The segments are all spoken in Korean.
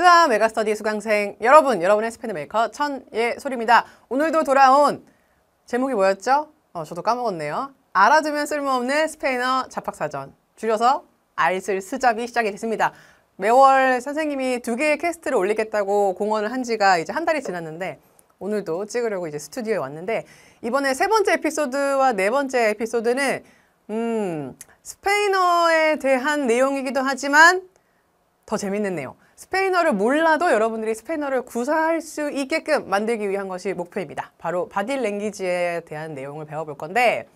스아 메가스터디 수강생 여러분, 여러분의 스페드 메이커 천예소리입니다 오늘도 돌아온 제목이 뭐였죠? 어, 저도 까먹었네요. 알아두면 쓸모없는 스페인어 자학사전 줄여서 알쓸 스잡이 시작이 됐습니다. 매월 선생님이 두 개의 캐스트를 올리겠다고 공언을 한 지가 이제 한 달이 지났는데 오늘도 찍으려고 이제 스튜디오에 왔는데 이번에 세 번째 에피소드와 네 번째 에피소드는 음 스페인어에 대한 내용이기도 하지만 더 재밌는 내용 스페인어를 몰라도 여러분들이 스페인어를 구사할 수 있게끔 만들기 위한 것이 목표입니다. 바로 바디랭귀지에 대한 내용을 배워볼 건데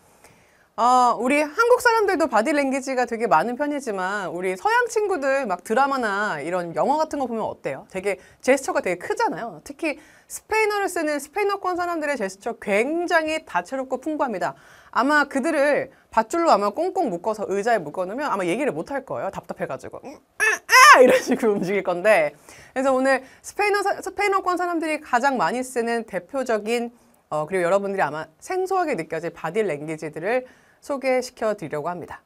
어, 우리 한국 사람들도 바디랭귀지가 되게 많은 편이지만 우리 서양 친구들 막 드라마나 이런 영화 같은 거 보면 어때요? 되게 제스처가 되게 크잖아요. 특히 스페인어를 쓰는 스페인어권 사람들의 제스처 굉장히 다채롭고 풍부합니다. 아마 그들을 밧줄로 아마 꽁꽁 묶어서 의자에 묶어놓으면 아마 얘기를 못 할 거예요. 답답해가지고. 음, 아! 이런 식으로 움직일 건데 그래서 오늘 스페인어, 스페인어권 사람들이 가장 많이 쓰는 대표적인 어, 그리고 여러분들이 아마 생소하게 느껴질 바디 랭귀지들을 소개시켜 드리려고 합니다.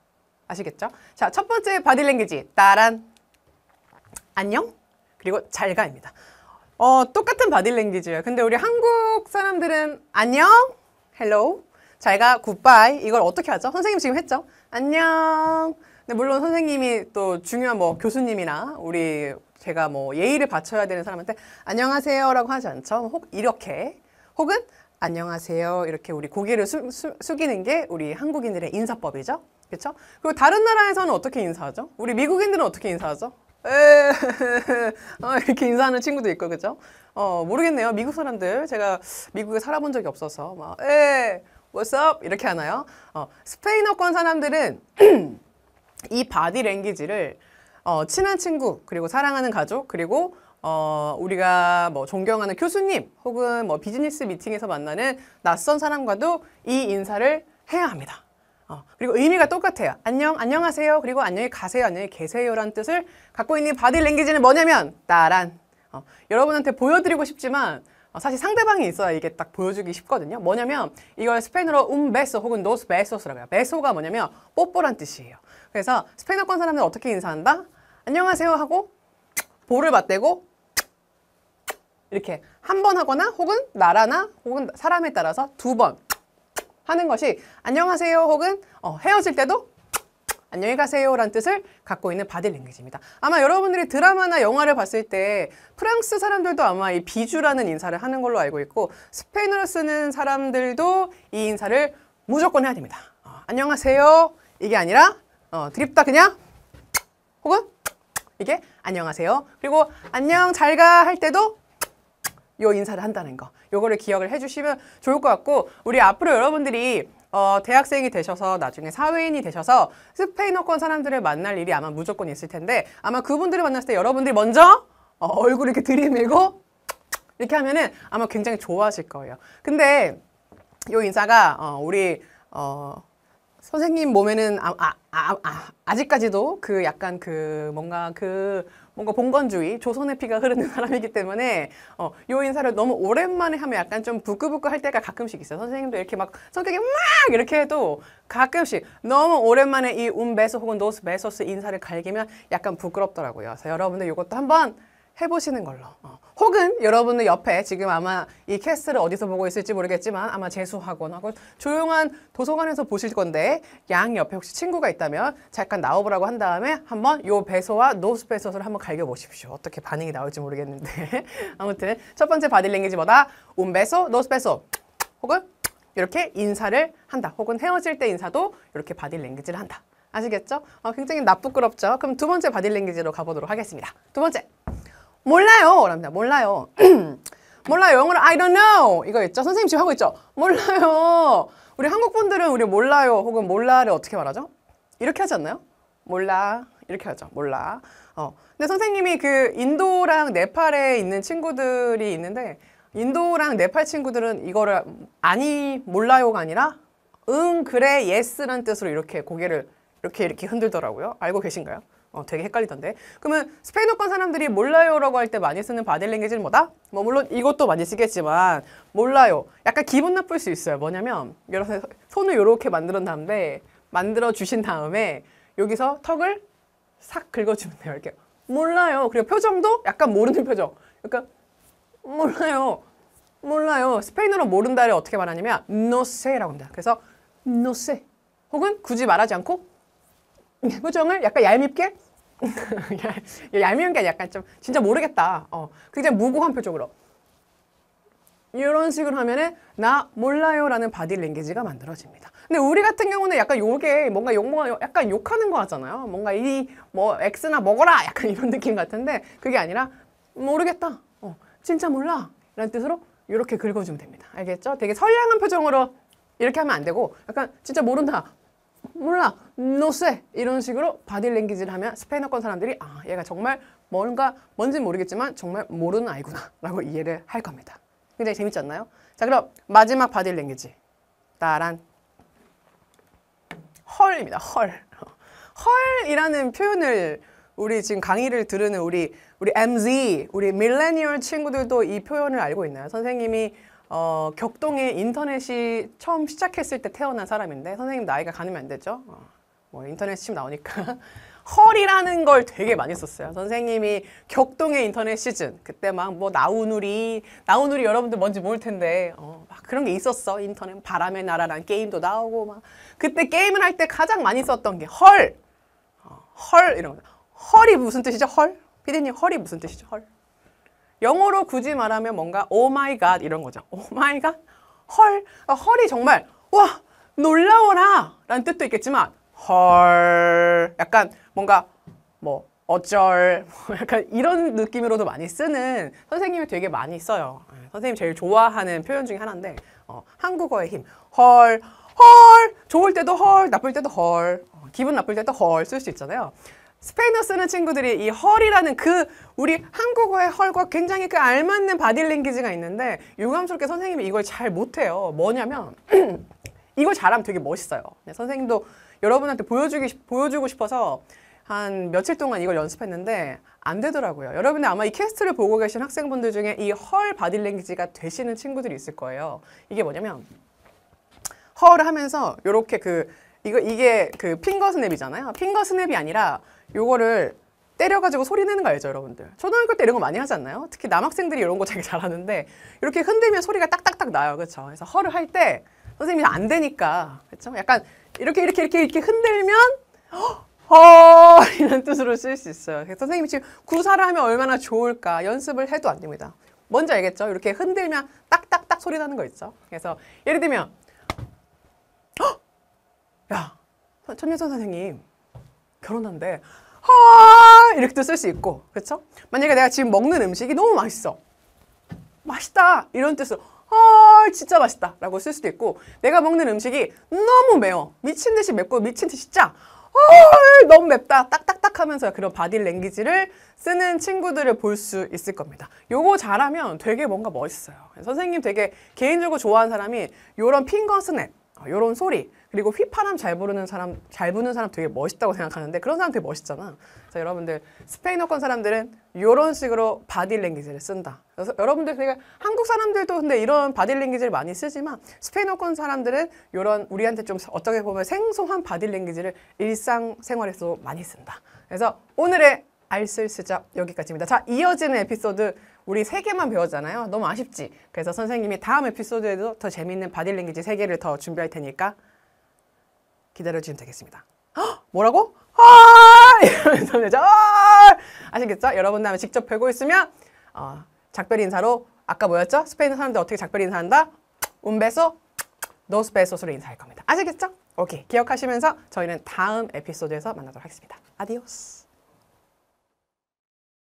아시겠죠? 자, 첫 번째 바디 랭귀지. 따란. 안녕. 그리고 잘가입니다. 어, 똑같은 바디 랭귀지예요. 근데 우리 한국 사람들은 안녕, 헬로우, 잘가, 굿바이 이걸 어떻게 하죠? 선생님 지금 했죠? 안녕, 근데 네, 물론 선생님이 또 중요한 뭐 교수님이나 우리 제가 뭐 예의를 바쳐야 되는 사람한테 안녕하세요라고 하지 않죠. 혹 이렇게 혹은 안녕하세요 이렇게 우리 고개를 숙, 숙, 숙이는 게 우리 한국인들의 인사법이죠. 그렇죠? 그리고 다른 나라에서는 어떻게 인사하죠? 우리 미국인들은 어떻게 인사하죠? 어, 이렇게 인사하는 친구도 있고 그죠? 어 모르겠네요. 미국 사람들 제가 미국에 살아본 적이 없어서 막에 What's up 이렇게 하나요? 어 스페인어권 사람들은 이 바디 랭귀지를 어, 친한 친구 그리고 사랑하는 가족 그리고 어, 우리가 뭐 존경하는 교수님 혹은 뭐 비즈니스 미팅에서 만나는 낯선 사람과도 이 인사를 해야 합니다. 어, 그리고 의미가 똑같아요. 안녕, 안녕하세요. 그리고 안녕히 가세요, 안녕히 계세요라는 뜻을 갖고 있는 바디 랭귀지는 뭐냐면 따란. 어, 여러분한테 보여드리고 싶지만 어, 사실 상대방이 있어야 이게 딱 보여주기 쉽거든요. 뭐냐면 이걸 스페인어로 un beso 혹은 dos besos라고 해요. beso가 뭐냐면 뽀뽀란 뜻이에요. 그래서 스페인어권 사람들은 어떻게 인사한다? 안녕하세요 하고 볼을 맞대고 이렇게 한 번 하거나 혹은 나라나 혹은 사람에 따라서 두 번 하는 것이 안녕하세요 혹은 어, 헤어질 때도 안녕히 가세요 라는 뜻을 갖고 있는 바디 랭귀지입니다. 아마 여러분들이 드라마나 영화를 봤을 때 프랑스 사람들도 아마 이 비주라는 인사를 하는 걸로 알고 있고 스페인어를 쓰는 사람들도 이 인사를 무조건 해야 됩니다. 어, 안녕하세요 이게 아니라 어, 드립다 그냥 혹은 이게 안녕하세요. 그리고 안녕 잘가할 때도 요 인사를 한다는 거. 요거를 기억을 해주시면 좋을 것 같고 우리 앞으로 여러분들이 어, 대학생이 되셔서 나중에 사회인이 되셔서 스페인어권 사람들을 만날 일이 아마 무조건 있을 텐데 아마 그분들을 만났을 때 여러분들이 먼저 어, 얼굴 이렇게 들이밀고 이렇게 하면은 아마 굉장히 좋아하실 거예요. 근데 요 인사가 어, 우리 어, 선생님 몸에는 아, 아, 아, 아, 아직까지도 그 약간 그 뭔가 그 뭔가 봉건주의, 조선의 피가 흐르는 사람이기 때문에 어, 요 인사를 너무 오랜만에 하면 약간 좀 부끄부끄 할 때가 가끔씩 있어요. 선생님도 이렇게 막 성격이 막 이렇게 해도 가끔씩 너무 오랜만에 이운베소 혹은 노스 베소스 인사를 갈기면 약간 부끄럽더라고요. 그래서 여러분들 이것도 한번 해보시는 걸로. 어. 혹은 여러분의 옆에 지금 아마 이 캐스트를 어디서 보고 있을지 모르겠지만 아마 재수학원 하고 조용한 도서관에서 보실 건데 양 옆에 혹시 친구가 있다면 잠깐 나와보라고 한 다음에 한번 요 배소와 노스 배소를 한번 갈겨보십시오. 어떻게 반응이 나올지 모르겠는데 아무튼 첫 번째 바디랭귀지 뭐다? 운 배소, 노스 배소 혹은 이렇게 인사를 한다. 혹은 헤어질 때 인사도 이렇게 바디랭귀지를 한다. 아시겠죠? 어, 굉장히 나쁘끄럽죠? 그럼 두 번째 바디랭귀지로 가보도록 하겠습니다. 두 번째! 몰라요. 랍니다. 몰라요. 몰라요. 영어로 I don't know. 이거 있죠? 선생님 지금 하고 있죠? 몰라요. 우리 한국 분들은 우리 몰라요 혹은 몰라를 어떻게 말하죠? 이렇게 하지 않나요? 몰라. 이렇게 하죠. 몰라. 어. 근데 선생님이 그 인도랑 네팔에 있는 친구들이 있는데 인도랑 네팔 친구들은 이거를 아니 몰라요가 아니라 응 그래 예스란 뜻으로 이렇게 고개를 이렇게 이렇게 흔들더라고요. 알고 계신가요? 어, 되게 헷갈리던데. 그러면 스페인어권 사람들이 몰라요라고 할 때 많이 쓰는 바디랭귀지는 뭐다? 뭐 물론 이것도 많이 쓰겠지만 몰라요. 약간 기분 나쁠 수 있어요. 뭐냐면 여러분 손을 이렇게 만들어 다음에 만들어 주신 다음에 여기서 턱을 싹 긁어주면 돼요. 이렇게 몰라요. 그리고 표정도 약간 모르는 표정. 약간 그러니까 몰라요. 몰라요. 스페인어로 모른다를 어떻게 말하냐면 no sé라고 합니다. 그래서 no sé 혹은 굳이 말하지 않고 표정을 약간 얄밉게 얄미운 게 약간 좀 진짜 모르겠다. 어, 굉장히 무고한 표정으로. 이런 식으로 하면은 나 몰라요라는 바디 랭귀지가 만들어집니다. 근데 우리 같은 경우는 약간 요게 뭔가 욕 먹어 뭐 약간 욕하는 거 같잖아요. 뭔가 이 뭐 X나 먹어라 약간 이런 느낌 같은데 그게 아니라 모르겠다. 어, 진짜 몰라. 라는 뜻으로 이렇게 긁어주면 됩니다. 알겠죠? 되게 선량한 표정으로 이렇게 하면 안 되고 약간 진짜 모른다. 몰라, no sé 이런 식으로 바디랭귀지를 하면 스페인어권 사람들이 아 얘가 정말 뭔가 뭔지 모르겠지만 정말 모르는 아이구나 라고 이해를 할 겁니다. 굉장히 재밌지 않나요? 자 그럼 마지막 바디랭귀지 따란 헐입니다. 헐. 헐이라는 표현을 우리 지금 강의를 들으는 우리 우리 MZ, 우리 밀레니얼 친구들도 이 표현을 알고 있나요? 선생님이 어, 격동의 인터넷이 처음 시작했을 때 태어난 사람인데 선생님 나이가 가늠이 안 되죠? 어, 뭐 인터넷 침 나오니까 헐이라는 걸 되게 많이 썼어요. 선생님이 격동의 인터넷 시즌 그때 막 뭐 나우누리 나우누리 여러분들 뭔지 모를 텐데 어, 막 그런 게 있었어. 인터넷 바람의 나라란 게임도 나오고 막 그때 게임을 할 때 가장 많이 썼던 게 헐, 어, 헐 이런 거. 헐이 무슨 뜻이죠? 헐? 피디님 헐이 무슨 뜻이죠? 헐? 영어로 굳이 말하면 뭔가 오마이갓 oh 이런 거죠. 오마이갓? Oh 헐? 그러 아, 헐이 정말 와 놀라워라 라는 뜻도 있겠지만 헐 약간 뭔가 뭐 어쩔 뭐 약간 이런 느낌으로도 많이 쓰는 선생님이 되게 많이 써요. 예, 선생님 제일 좋아하는 표현 중에 하나인데 어, 한국어의 힘 헐, 헐 좋을 때도 헐 나쁠 때도 헐 어, 기분 나쁠 때도 헐 쓸 수 있잖아요. 스페인어 쓰는 친구들이 이 헐이라는 그 우리 한국어의 헐과 굉장히 그 알맞는 바디랭귀지가 있는데 유감스럽게 선생님이 이걸 잘 못해요. 뭐냐면 이걸 잘하면 되게 멋있어요. 네, 선생님도 여러분한테 보여주기, 보여주고 싶어서 한 며칠 동안 이걸 연습했는데 안 되더라고요. 여러분들 아마 이 캐스트를 보고 계신 학생분들 중에 이 헐 바디랭귀지가 되시는 친구들이 있을 거예요. 이게 뭐냐면 헐을 하면서 이렇게 그 이거 이게 그 핑거 스냅이잖아요. 핑거 스냅이 아니라 요거를 때려가지고 소리 내는 거 알죠 여러분들 초등학교 때 이런 거 많이 하지 않나요? 특히 남학생들이 이런 거 되게 잘하는데 이렇게 흔들면 소리가 딱딱딱 나요 그렇죠 그래서 허를 할 때 선생님이 안 되니까 그렇죠 약간 이렇게 이렇게 이렇게 이렇게 흔들면 허 이런 뜻으로 쓸 수 있어요 선생님이 지금 구사를 하면 얼마나 좋을까 연습을 해도 안 됩니다 뭔지 알겠죠? 이렇게 흔들면 딱딱딱 소리 나는 거 있죠 그래서 예를 들면 허! 야 천예선 선생님 결혼한데 아 이렇게도 쓸 수 있고 그렇죠? 만약에 내가 지금 먹는 음식이 너무 맛있어 맛있다 이런 뜻으로 아 진짜 맛있다 라고 쓸 수도 있고 내가 먹는 음식이 너무 매워 미친 듯이 맵고 미친 듯이 짜 아, 너무 맵다 딱딱딱 하면서 그런 바디 랭귀지를 쓰는 친구들을 볼 수 있을 겁니다 요거 잘하면 되게 뭔가 멋있어요 선생님 되게 개인적으로 좋아하는 사람이 요런 핑거 스냅 이런 어, 소리 그리고 휘파람 잘 부르는 사람 잘 부는 사람 되게 멋있다고 생각하는데 그런 사람 되게 멋있잖아. 자 여러분들 스페인어권 사람들은 이런 식으로 바디 랭귀지를 쓴다. 그래서 여러분들 그러니까 한국 사람들도 근데 이런 바디 랭귀지를 많이 쓰지만 스페인어권 사람들은 이런 우리한테 좀 어떻게 보면 생소한 바디 랭귀지를 일상 생활에서 많이 쓴다. 그래서 오늘의 알쓸 쓰자 여기까지입니다. 자 이어지는 에피소드 우리 세개만 배웠잖아요. 너무 아쉽지? 그래서 선생님이 다음 에피소드에도 더 재밌는 바디랭귀지 세개를더 준비할 테니까 기다려주시면 되겠습니다. 헉! 뭐라고? 아! 이러면서 아시겠죠? 여러분 다음에 직접 배고 있으면 어, 작별 인사로 아까 뭐였죠? 스페인 사람들 어떻게 작별 인사한다? 운베소, 노스베소스로 인사할 겁니다. 아시겠죠? 오케이. 기억하시면서 저희는 다음 에피소드에서 만나도록 하겠습니다. 아디오스.